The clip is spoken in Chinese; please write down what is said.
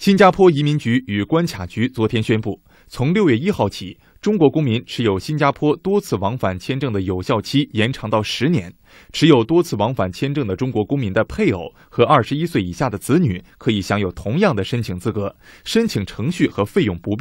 新加坡移民局与关卡局昨天宣布，从六月一号起，中国公民持有新加坡多次往返签证的有效期延长到十年。持有多次往返签证的中国公民的配偶和二十一岁以下的子女可以享有同样的申请资格，申请程序和费用不变。